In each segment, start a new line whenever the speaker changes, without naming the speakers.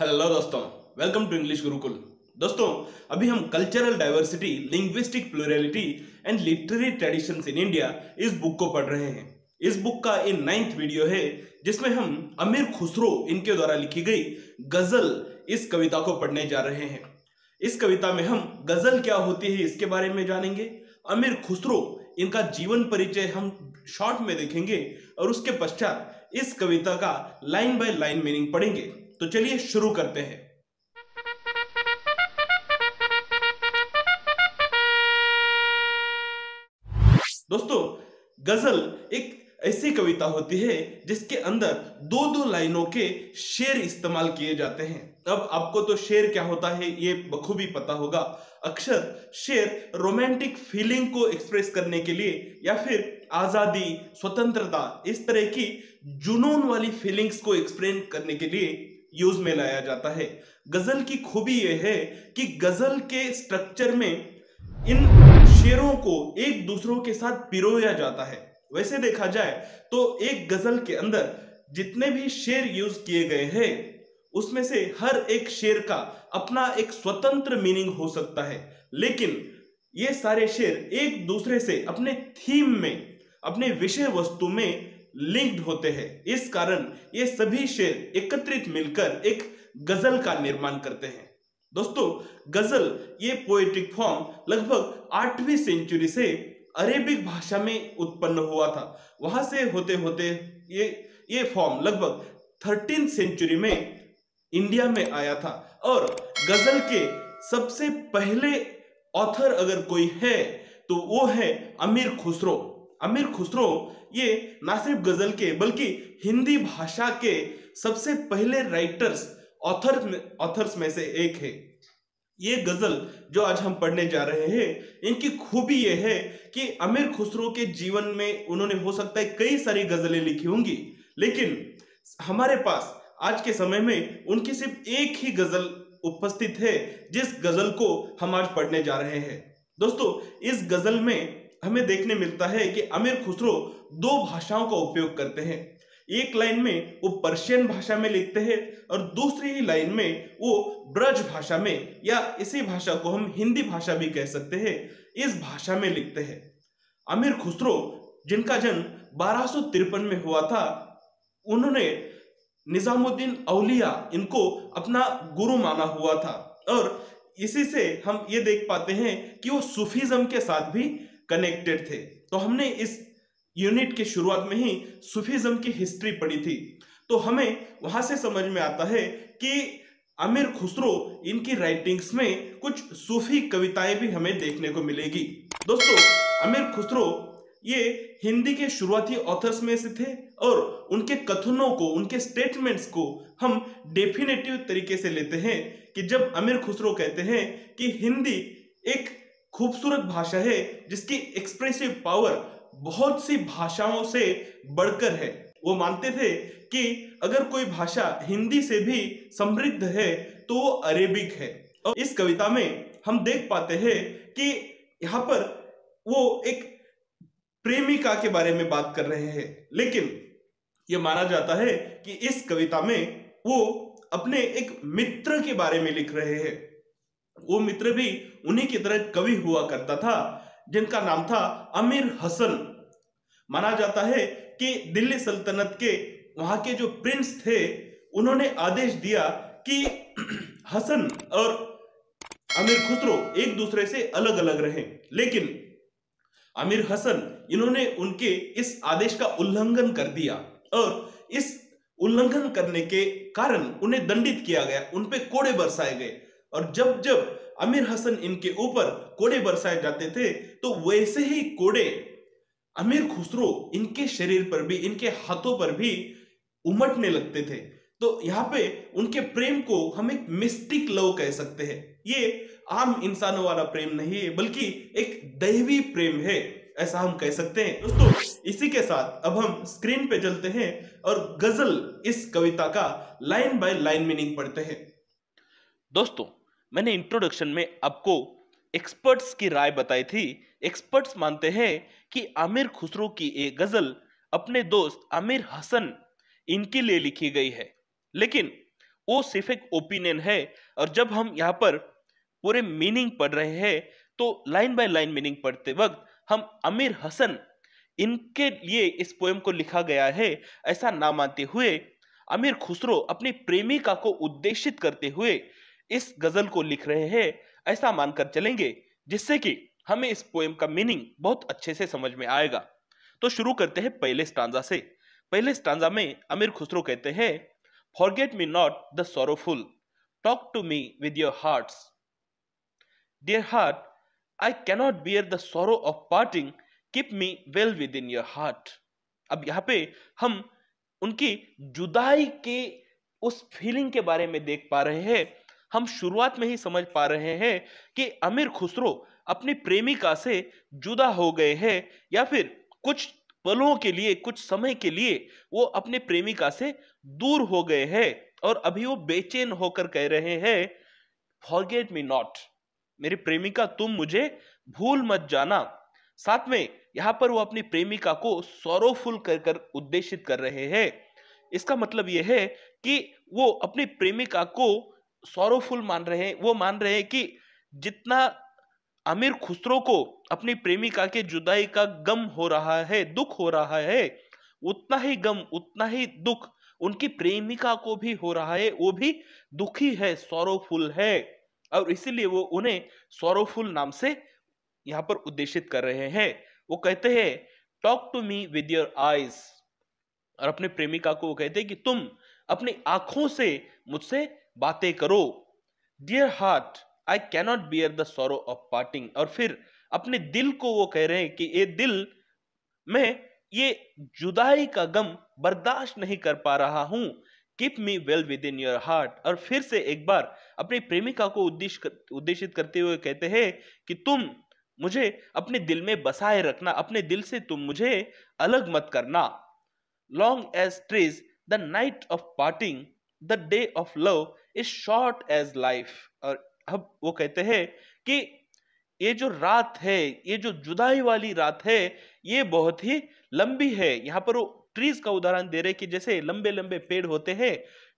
Hello दोस्तों welcome to English Gurukul दोस्तों अभी हम cultural diversity linguistic plurality and literary tradition in India इस बुक को पढ़ रहे हैं इस बुक का ये नाइन्थ वीडियो है जिसमें हम अमीर खुसरो इनके द्वारा लिखी गई गजल इस कविता को पढ़ने जा रहे हैं इस कविता में हम गजल क्या होती है इसके बारे में जानेंगे अमीर खुसरो इनका जीवन परिचय हम शॉर्ट में देखेंगे और उसके पश्चात इस कविता का लाइन बाय लाइन मीनिंग पढ़ेंगे तो चलिए शुरू करते हैं दोस्तों गजल एक ऐसी कविता होती है जिसके अंदर दो दो लाइनों के शेर इस्तेमाल किए जाते हैं अब आपको तो शेर क्या होता है ये बखूबी पता होगा अक्सर शेर रोमांटिक फीलिंग को एक्सप्रेस करने के लिए या फिर आज़ादी स्वतंत्रता इस तरह की जुनून वाली फीलिंग्स को एक्सप्लेन करने के लिए यूज में लाया जाता है गजल की खूबी यह है कि गजल के स्ट्रक्चर में इन शेरों को एक दूसरों के साथ पिरोया जाता है वैसे देखा जाए तो एक गजल के अंदर जितने भी शेर यूज किए गए हैं उसमें से हर एक शेर का अपना एक स्वतंत्र मीनिंग हो सकता है लेकिन ये सारे शेर एक दूसरे से अपने थीम में अपने विषय वस्तु में लिंक्ड होते हैं इस कारण ये सभी शेर एकत्रित मिलकर एक गजल का निर्माण करते हैं दोस्तों गजल ये पोएट्रिक फॉर्म लगभग आठवीं सेंचुरी से अरेबिक भाषा में उत्पन्न हुआ था वहां से होते होते ये ये फॉर्म लगभग थर्टीन सेंचुरी में इंडिया में आया था और गजल के सबसे पहले ऑथर अगर कोई है तो वो है अमीर खुसरो अमीर खुसरो ये ना सिर्फ गजल के बल्कि हिंदी भाषा के सबसे पहले राइटर्स ऑथर ऑथर्स में से एक है ये गजल जो आज हम पढ़ने जा रहे हैं इनकी खूबी ये है कि अमीर खुसरो के जीवन में उन्होंने हो सकता है कई सारी गजलें लिखी होंगी लेकिन हमारे पास आज के समय में उनकी सिर्फ एक ही गजल उपस्थित है जिस गजल को हम आज पढ़ने जा रहे हैं दोस्तों इस गजल में हमें देखने मिलता है कि अमीर खुसरो दो भाषाओं का उपयोग करते हैं एक लाइन में वो पर्शियन भाषा में लिखते हैं और दूसरी ही लाइन में वो ब्रज भाषा में या इसी भाषा को हम हिंदी भाषा भी कह सकते हैं इस भाषा में लिखते हैं अमीर खुसरो जिनका जन्म बारह में हुआ था उन्होंने निजामुद्दीन अवलिया इनको अपना गुरु माना हुआ था और इसी से हम ये देख पाते हैं कि वो सूफिज्म के साथ भी कनेक्टेड थे तो हमने इस यूनिट के शुरुआत में ही सूफीज्म की हिस्ट्री पढ़ी थी तो हमें वहां से समझ में आता है कि अमीर खुसरो इनकी राइटिंग्स में कुछ सूफी कविताएं भी हमें देखने को मिलेगी दोस्तों अमीर खुसरो ये हिंदी के शुरुआती ऑथर्स में से थे और उनके कथनों को उनके स्टेटमेंट्स को हम डेफिनेटिव तरीके से लेते हैं कि जब अमीर खुसरो कहते हैं कि हिंदी एक खूबसूरत भाषा है जिसकी एक्सप्रेसिव पावर बहुत सी भाषाओं से बढ़कर है वो मानते थे कि अगर कोई भाषा हिंदी से भी समृद्ध है तो वो अरेबिक है और इस कविता में हम देख पाते हैं कि यहाँ पर वो एक प्रेमिका के बारे में बात कर रहे हैं लेकिन ये माना जाता है कि इस कविता में वो अपने एक मित्र के बारे में लिख रहे हैं वो मित्र भी उन्हीं की तरह कवि हुआ करता था जिनका नाम था अमीर हसन माना जाता है कि दिल्ली सल्तनत के वहां के जो प्रिंस थे उन्होंने आदेश दिया कि हसन और अमीर खुसरो एक दूसरे से अलग अलग रहे लेकिन अमीर हसन इन्होंने उनके इस आदेश का उल्लंघन कर दिया और इस उल्लंघन करने के कारण उन्हें दंडित किया गया उन पे कोड़े बरसाए गए और जब जब अमीर हसन इनके ऊपर कोड़े बरसाए जाते थे तो वैसे ही कोड़े अमीर खुसरो इनके शरीर पर भी इनके हाथों पर भी उमटने लगते थे तो यहाँ पे उनके प्रेम को हम एक मिस्टिक लव कह सकते हैं ये आम इंसानों वाला प्रेम नहीं है बल्कि एक दैवी प्रेम है ऐसा हम कह सकते हैं दोस्तों इसी के साथ अब हम स्क्रीन पे चलते हैं और गजल इस कविता का लाइन बाय लाइन मीनिंग पढ़ते हैं दोस्तों मैंने इंट्रोडक्शन में आपको एक्सपर्ट्स की राय बताई थी एक्सपर्ट्स मानते हैं कि आमिर खुसरो की एक गज़ल अपने दोस्त आमिर हसन इनके लिए लिखी गई है लेकिन वो सिर्फ एक ओपिनियन है और जब हम यहाँ पर पूरे मीनिंग पढ़ रहे हैं तो लाइन बाय लाइन मीनिंग पढ़ते वक्त हम आमिर हसन इनके लिए इस पोएम को लिखा गया है ऐसा ना मानते हुए आमिर खुसरो अपनी प्रेमिका को उद्देशित करते हुए इस गजल को लिख रहे हैं ऐसा मानकर चलेंगे जिससे कि हमें इस पोएम का मीनिंग बहुत अच्छे से समझ में आएगा तो शुरू करते हैं पहले स्टांजा से पहले स्टांजा में अमीर खुसरो कहते हैं forget me not the sorrowful talk to me with your heart dear heart I cannot bear the sorrow of parting keep me well within your heart अब यहाँ पे हम उनकी जुदाई के उस फीलिंग के बारे में देख पा रहे हैं हम शुरुआत में ही समझ पा रहे हैं कि अमीर खुसरो अपनी प्रेमिका से जुदा हो गए हैं या फिर कुछ पलों के लिए कुछ समय के लिए वो अपने प्रेमिका से दूर हो गए हैं और अभी वो बेचैन होकर कह रहे हैं फॉरगेट मी नॉट मेरी प्रेमिका तुम मुझे भूल मत जाना साथ में यहाँ पर वो अपनी प्रेमिका को सौरवफुल कर कर उद्देशित कर रहे हैं इसका मतलब यह है कि वो अपनी प्रेमिका को सौरवफुल मान रहे हैं वो मान रहे हैं कि जितना अमीर खुसरो को अपनी प्रेमिका के जुदाई का गम हो रहा है दुख हो रहा है उतना ही गम उतना ही दुख उनकी प्रेमिका को भी हो रहा है वो भी दुखी है सौरवफुल है और इसीलिए वो उन्हें सौरवफुल नाम से यहाँ पर उद्देशित कर रहे हैं वो कहते हैं talk to me with your eyes और अपने प्रेमिका को वो कहते हैं कि तुम अपनी आंखों से मुझसे बातें करो dear heart I cannot bear the sorrow of parting और फिर अपने दिल को वो कह रहे हैं कि ये दिल मैं ये जुदाई का गम बर्दाश्त नहीं कर पा रहा हूं keep me well within your heart और फिर से एक बार अपनी प्रेमिका को उद्देश्य कर, उद्देशित करते हुए कहते हैं कि तुम मुझे अपने दिल में बसाए रखना अपने दिल से तुम मुझे अलग मत करना long as trees the night of parting the day of love is short as life और अब वो कहते हैं कि ये जो रात है ये जो जुदाई वाली रात है ये बहुत ही लंबी है यहाँ पर वो ट्रीज का उदाहरण दे रहे कि जैसे लंबे लंबे पेड़ होते हैं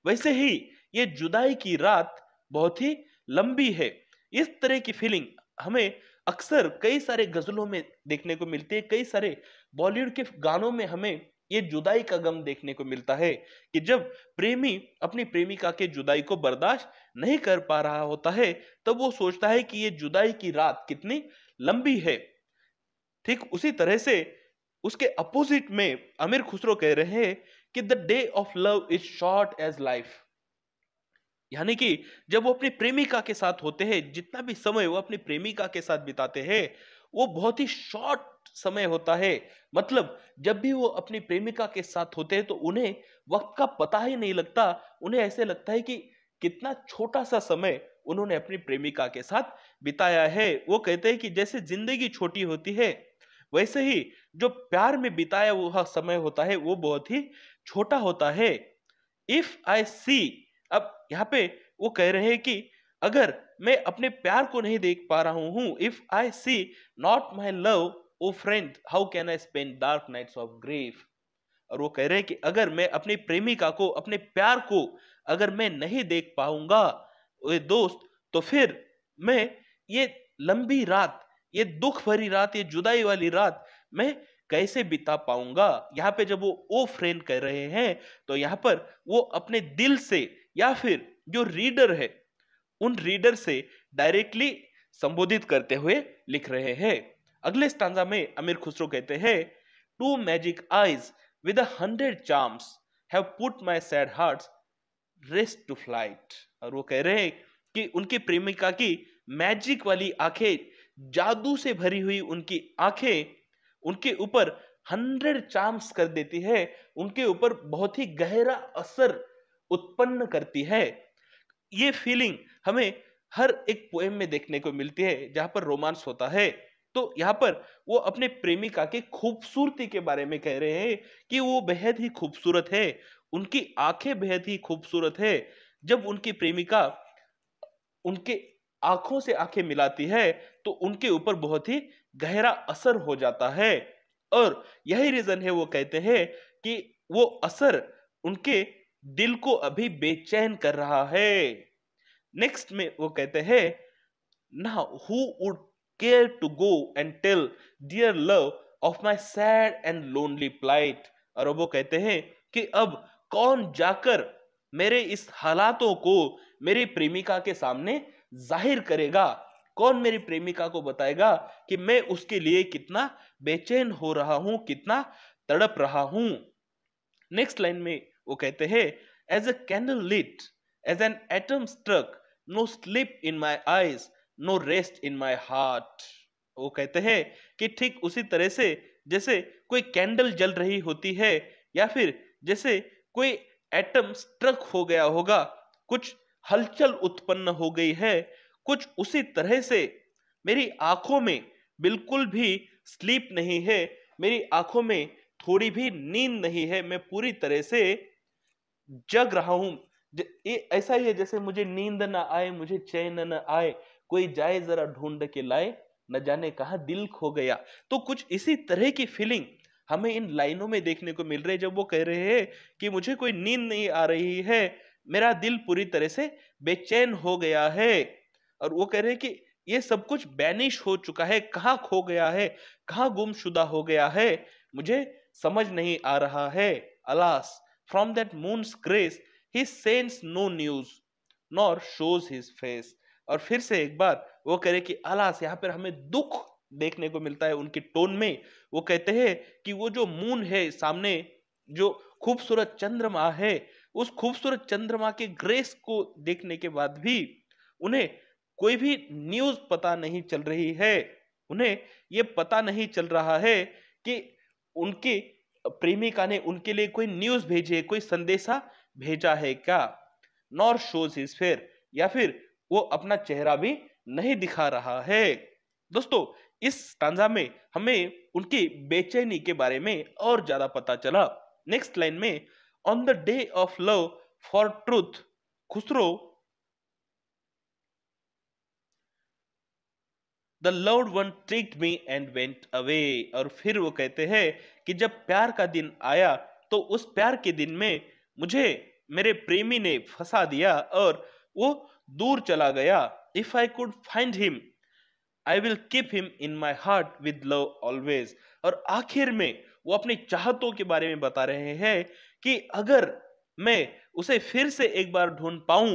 वैसे ही ये जुदाई की रात बहुत ही लंबी है इस तरह की फीलिंग हमें अक्सर कई सारे गजलों में देखने को मिलती है कई सारे बॉलीवुड के गानों में हमें ये जुदाई का गम देखने को मिलता है कि जब प्रेमी अपनी प्रेमिका के जुदाई को बर्दाश्त नहीं कर पा रहा होता है तब तो वो सोचता है कि ये जुदाई की रात कितनी लंबी है ठीक उसी तरह से उसके अपोजिट में अमीर खुसरो कह रहे हैं कि the day of love is short as life यानी कि जब वो अपनी प्रेमिका के साथ होते हैं जितना भी समय वो अपनी प्रेमिका के साथ बिताते हैं वो बहुत ही शॉर्ट समय होता है मतलब जब भी वो अपनी प्रेमिका के साथ होते हैं तो उन्हें वक्त का पता ही नहीं लगता उन्हें ऐसे लगता है कि कितना छोटा सा समय उन्होंने अपनी प्रेमिका के साथ बिताया है वो कहते हैं कि जैसे जिंदगी छोटी होती है वैसे ही जो प्यार में बिताया हुआ समय होता है वो बहुत ही छोटा होता है इफ आई सी अब यहाँ पे वो कह रहे हैं कि अगर मैं अपने प्यार को नहीं देख पा रहा हूँ if I see not my love o friend how can I spend dark nights of grief और वो कह रहे हैं कि अगर मैं अपनी प्रेमिका को अपने प्यार को अगर मैं नहीं देख पाऊंगा दोस्त तो फिर मैं ये लंबी रात ये दुख भरी रात ये जुदाई वाली रात मैं कैसे बिता पाऊंगा यहाँ पे जब वो ओ फ्रेंड कह रहे हैं तो यहाँ पर वो अपने दिल से या फिर जो रीडर है उन रीडर से डायरेक्टली संबोधित करते हुए लिख रहे हैं अगले स्टांजा में अमीर खुसरो कहते हैं two magic eyes with hundred charms have put my sad heart's rest to flight और वो कह रहे हैं कि उनकी प्रेमिका की मैजिक वाली आंखें जादू से भरी हुई उनकी आंखें उनके ऊपर हंड्रेड चार्म्स कर देती है उनके ऊपर बहुत ही गहरा असर उत्पन्न करती है ये फीलिंग हमें हर एक पोएम में देखने को मिलती है जहां पर रोमांस होता है तो यहाँ पर वो अपने प्रेमिका के खूबसूरती के बारे में कह रहे हैं कि वो बेहद ही खूबसूरत है उनकी आंखें बेहद ही खूबसूरत है जब उनकी प्रेमिका उनके आंखों से आंखें मिलाती है तो उनके ऊपर बहुत ही गहरा असर हो जाता है और यही रीजन है वो कहते हैं कि वो असर उनके दिल को अभी बेचैन कर रहा है नेक्स्ट में वो कहते हैं ना who would care to go and tell dear love of my sad and lonely plight और वो कहते हैं कि अब कौन जाकर मेरे इस हालातों को मेरी प्रेमिका के सामने जाहिर करेगा कौन मेरी प्रेमिका को बताएगा कि मैं उसके लिए कितना बेचैन हो रहा हूं कितना तड़प रहा हूं नेक्स्ट लाइन में वो कहते हैं as a candle lit as an atom struck no sleep in my eyes no rest in my heart वो कहते हैं कि ठीक उसी तरह से जैसे कोई कैंडल जल रही होती है या फिर जैसे कोई एटम स्ट्रक हो गया होगा कुछ हलचल उत्पन्न हो गई है कुछ उसी तरह से मेरी आंखों में बिल्कुल भी स्लीप नहीं है मेरी आंखों में थोड़ी भी नींद नहीं है मैं पूरी तरह से जग रहा हूं ये ऐसा ही है जैसे मुझे नींद ना आए मुझे चैन ना आए कोई जाए जरा ढूंढ के लाए न जाने कहा दिल खो गया तो कुछ इसी तरह की फीलिंग हमें इन लाइनों में देखने को मिल रही है जब वो कह रहे हैं कि मुझे कोई नींद नहीं आ रही है मेरा दिल पूरी तरह से बेचैन हो गया है और वो कह रहे हैं कि ये सब कुछ बैनिश हो चुका है कहाँ खो गया है कहाँ गुमशुदा हो गया है मुझे समझ नहीं आ रहा है alas From that moon's grace, he sends no news, nor shows his face. और फिर से एक बार वो कह रहे कि अलास यहाँ पर हमें दुख देखने को मिलता है उनके टोन में वो कहते हैं कि वो जो मून है सामने जो खूबसूरत चंद्रमा है उस खूबसूरत चंद्रमा के ग्रेस को देखने के बाद भी उन्हें कोई भी न्यूज पता नहीं चल रही है उन्हें ये पता नहीं चल रहा है कि उनकी प्रेमिका ने उनके लिए कोई न्यूज भेजी है कोई संदेशा भेजा है क्या नॉर शोज इज फेयर या फिर वो अपना चेहरा भी नहीं दिखा रहा है दोस्तों इस तांजा में हमें उनकी बेचैनी के बारे में और ज्यादा पता चला नेक्स्ट लाइन में on the day of love for truth Khusro the loved one tricked me and went away और फिर वो कहते हैं कि जब प्यार का दिन आया तो उस प्यार के दिन में मुझे मेरे प्रेमी ने फंसा दिया और वो दूर चला गया if I could find him I will keep him in my heart with love always और आखिर में वो अपनी चाहतों के बारे में बता रहे हैं कि अगर मैं उसे फिर से एक बार ढूंढ पाऊं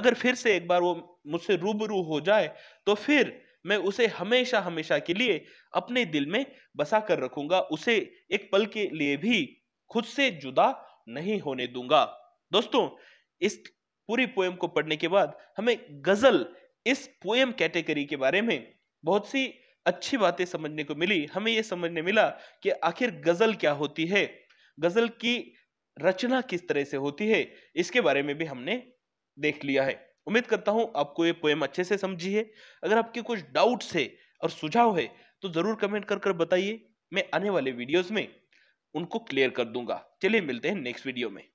अगर फिर से एक बार वो मुझसे रूबरू हो जाए तो फिर मैं उसे हमेशा हमेशा के लिए अपने दिल में बसा कर रखूंगा उसे एक पल के लिए भी खुद से जुदा नहीं होने दूंगा दोस्तों इस पूरी पोएम को पढ़ने के बाद हमें गजल इस पोएम कैटेगरी के बारे में बहुत सी अच्छी बातें समझने को मिली हमें यह समझने मिला कि आखिर गजल क्या होती है गजल की रचना किस तरह से होती है इसके बारे में भी हमने देख लिया है उम्मीद करता हूँ आपको ये पोएम अच्छे से समझी है अगर आपके कुछ डाउट्स है और सुझाव है तो ज़रूर कमेंट कर कर बताइए मैं आने वाले वीडियोस में उनको क्लियर कर दूंगा चलिए मिलते हैं नेक्स्ट वीडियो में